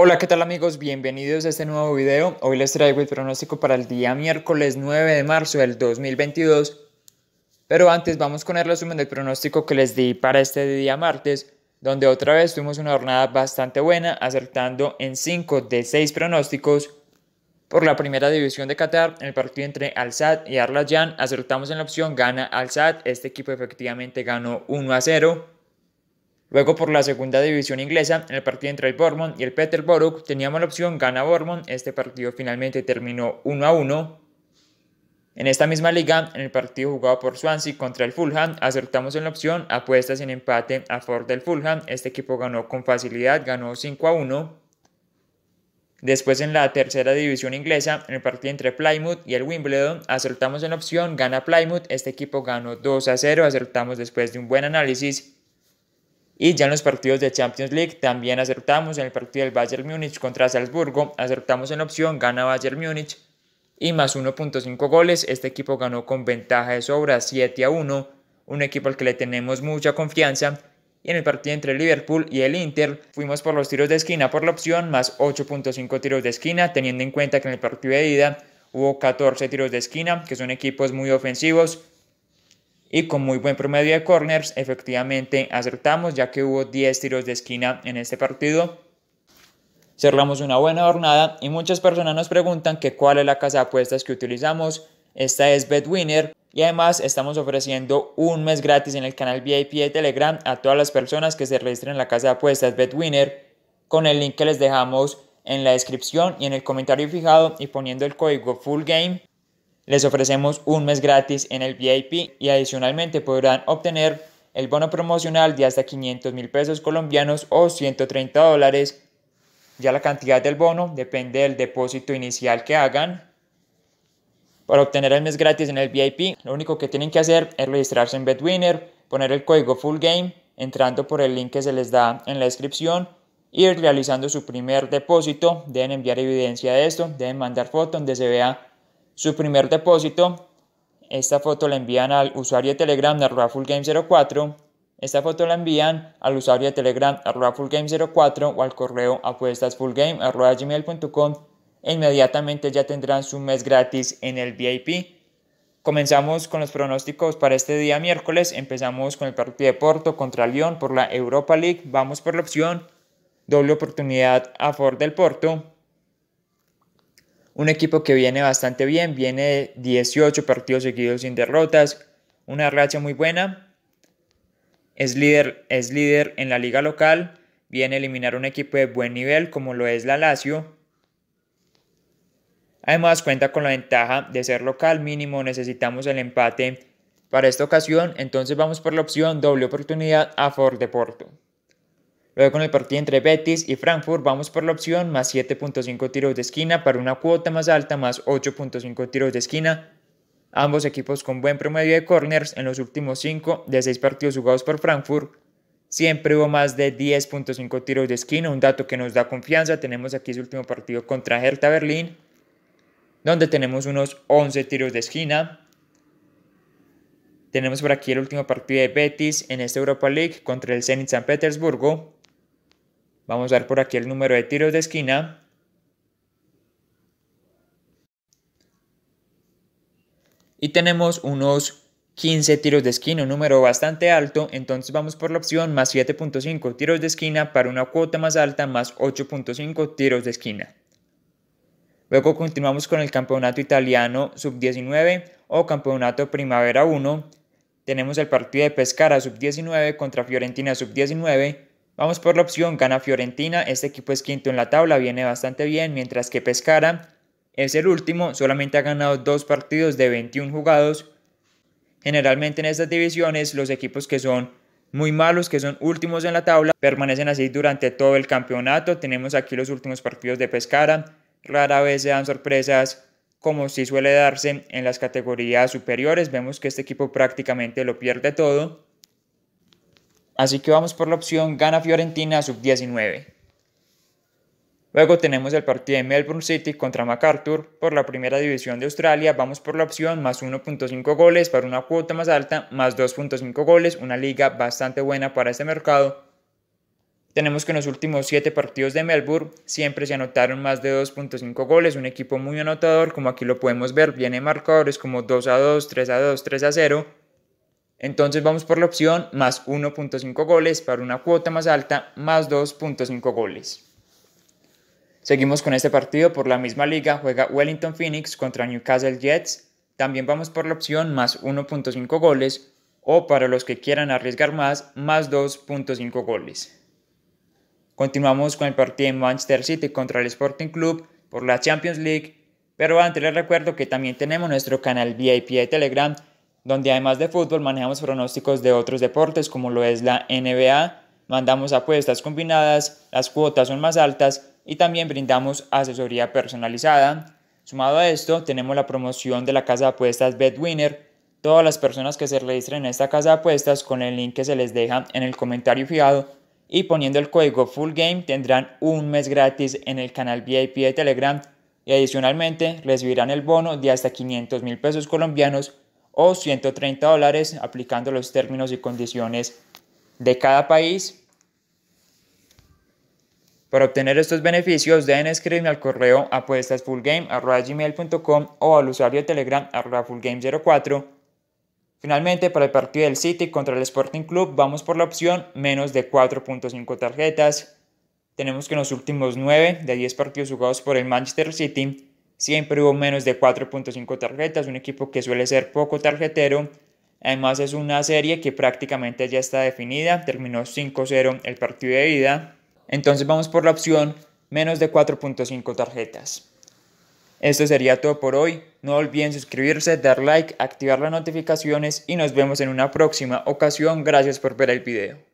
Hola, ¿qué tal amigos? Bienvenidos a este nuevo video. Hoy les traigo el pronóstico para el día miércoles 9 de marzo del 2022. Pero antes vamos a poner el resumen del pronóstico que les di para este día martes, donde otra vez tuvimos una jornada bastante buena, acertando en 5 de 6 pronósticos. Por la primera división de Qatar, en el partido entre Al-Sad y Arlayan, acertamos en la opción gana Al-Sad. Este equipo efectivamente ganó 1 a 0. Luego por la segunda división inglesa, en el partido entre el Bournemouth y el Peterborough, teníamos la opción gana Bournemouth, este partido finalmente terminó 1 a 1. En esta misma liga, en el partido jugado por Swansea contra el Fulham, acertamos en la opción apuestas en empate a favor del Fulham, este equipo ganó con facilidad, ganó 5 a 1. Después en la tercera división inglesa, en el partido entre Plymouth y el Wimbledon, acertamos en la opción gana Plymouth, este equipo ganó 2 a 0, acertamos después de un buen análisis. Y ya en los partidos de Champions League también acertamos. En el partido del Bayern Múnich contra Salzburgo acertamos en opción, gana Bayern Múnich y más 1.5 goles. Este equipo ganó con ventaja de sobra 7 a 1. Un equipo al que le tenemos mucha confianza. Y en el partido entre Liverpool y el Inter fuimos por los tiros de esquina por la opción, más 8.5 tiros de esquina, teniendo en cuenta que en el partido de ida hubo 14 tiros de esquina, que son equipos muy ofensivos y con muy buen promedio de corners, efectivamente acertamos, ya que hubo 10 tiros de esquina en este partido. Cerramos una buena jornada y muchas personas nos preguntan que cuál es la casa de apuestas que utilizamos. Esta es BetWinner y además estamos ofreciendo un mes gratis en el canal VIP de Telegram a todas las personas que se registren en la casa de apuestas BetWinner con el link que les dejamos en la descripción y en el comentario fijado y poniendo el código FULLGAME les ofrecemos un mes gratis en el VIP y adicionalmente podrán obtener el bono promocional de hasta 500 mil pesos colombianos o 130 dólares. Ya la cantidad del bono depende del depósito inicial que hagan. Para obtener el mes gratis en el VIP, lo único que tienen que hacer es registrarse en Betwinner, poner el código FULLGAME entrando por el link que se les da en la descripción y realizando su primer depósito. Deben enviar evidencia de esto, deben mandar foto donde se vea su primer depósito. Esta foto la envían al usuario de Telegram game 04 Esta foto la envían al usuario de Telegram game 04 o al correo apuestasfullgame.com e inmediatamente ya tendrán su mes gratis en el VIP. Comenzamos con los pronósticos para este día miércoles. Empezamos con el partido de Porto contra Lyon por la Europa League. Vamos por la opción doble oportunidad a favor del Porto. Un equipo que viene bastante bien, viene 18 partidos seguidos sin derrotas, una racha muy buena. Es líder, es líder en la liga local, viene a eliminar un equipo de buen nivel como lo es la Lazio. Además cuenta con la ventaja de ser local mínimo, necesitamos el empate para esta ocasión, entonces vamos por la opción doble oportunidad a Ford Deporto. Luego con el partido entre Betis y Frankfurt vamos por la opción más 7.5 tiros de esquina para una cuota más alta más 8.5 tiros de esquina. Ambos equipos con buen promedio de corners en los últimos 5 de 6 partidos jugados por Frankfurt. Siempre hubo más de 10.5 tiros de esquina, un dato que nos da confianza. Tenemos aquí su último partido contra Hertha Berlín, donde tenemos unos 11 tiros de esquina. Tenemos por aquí el último partido de Betis en esta Europa League contra el Zenit San Petersburgo, Vamos a dar por aquí el número de tiros de esquina. Y tenemos unos 15 tiros de esquina, un número bastante alto, entonces vamos por la opción más 7.5 tiros de esquina para una cuota más alta más 8.5 tiros de esquina. Luego continuamos con el campeonato italiano sub-19 o campeonato primavera 1. Tenemos el partido de Pescara sub-19 contra Fiorentina sub-19 Vamos por la opción, gana Fiorentina, este equipo es quinto en la tabla, viene bastante bien, mientras que Pescara es el último, solamente ha ganado dos partidos de 21 jugados. Generalmente en estas divisiones los equipos que son muy malos, que son últimos en la tabla, permanecen así durante todo el campeonato. Tenemos aquí los últimos partidos de Pescara, rara vez se dan sorpresas como si suele darse en las categorías superiores. Vemos que este equipo prácticamente lo pierde todo. Así que vamos por la opción gana Fiorentina sub-19. Luego tenemos el partido de Melbourne City contra MacArthur por la primera división de Australia. Vamos por la opción más 1.5 goles para una cuota más alta, más 2.5 goles, una liga bastante buena para este mercado. Tenemos que en los últimos 7 partidos de Melbourne siempre se anotaron más de 2.5 goles, un equipo muy anotador, como aquí lo podemos ver, viene marcadores como 2 a 2, 3 a 2, 3 a 0. Entonces vamos por la opción más 1.5 goles para una cuota más alta más 2.5 goles. Seguimos con este partido por la misma liga, juega Wellington Phoenix contra Newcastle Jets. También vamos por la opción más 1.5 goles o para los que quieran arriesgar más, más 2.5 goles. Continuamos con el partido en Manchester City contra el Sporting Club por la Champions League, pero antes les recuerdo que también tenemos nuestro canal VIP de Telegram donde además de fútbol manejamos pronósticos de otros deportes como lo es la NBA, mandamos apuestas combinadas, las cuotas son más altas y también brindamos asesoría personalizada. Sumado a esto, tenemos la promoción de la casa de apuestas BetWinner. Todas las personas que se registren en esta casa de apuestas con el link que se les deja en el comentario fijado y poniendo el código FULLGAME tendrán un mes gratis en el canal VIP de Telegram y adicionalmente recibirán el bono de hasta 500 mil pesos colombianos o 130 dólares aplicando los términos y condiciones de cada país. Para obtener estos beneficios deben escribirme al correo apuestasfullgame.com o al usuario de Telegram fullgame04. Finalmente, para el partido del City contra el Sporting Club vamos por la opción menos de 4.5 tarjetas. Tenemos que en los últimos 9 de 10 partidos jugados por el Manchester City siempre hubo menos de 4.5 tarjetas, un equipo que suele ser poco tarjetero. Además es una serie que prácticamente ya está definida, terminó 5-0 el partido de ida. Entonces vamos por la opción menos de 4.5 tarjetas. Esto sería todo por hoy. No olviden suscribirse, dar like, activar las notificaciones y nos vemos en una próxima ocasión. Gracias por ver el video.